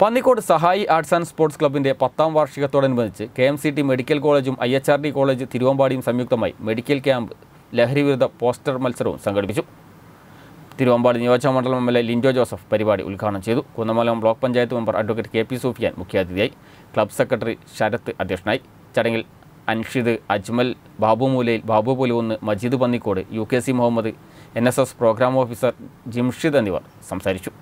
പന്നിക്കോട് സഹായി arts and sports ക്ലബിൻ്റെ പത്താം വാർഷികത്തോടനുബന്ധിച്ച് K M C T medical കോളേജും I H R D college തിരുവമ്പാടിയും സംയുക്തമായി മെഡിക്കൽ ക്യാമ്പ് ലഹരിവിരുദ്ധ പോസ്റ്റർ മത്സരവും സംഘടിപ്പിച്ചു തിരുവമ്പാടി നിയോജകമണ്ഡലം M L A Lindo Joseph പരിപാടി ഉദ്ഘാടനം ചെയ്തു Kunnamalam block panchayat member advocate K P Sufiyan മുഖ്യാതിഥിയായി ക്ലബ് സെക്രട്ടറി ശരത്ത് അധ്യക്ഷനായി ചടങ്ങിൽ അൻഷിദ് അജ്മൽ ബാബു മൂലയിൽ ബാബു പുലുവെന്ന് Majeed Pannikode U K C Muhammad N S S programme officer Jimshid എന്നിവർ സംസാരിച്ചു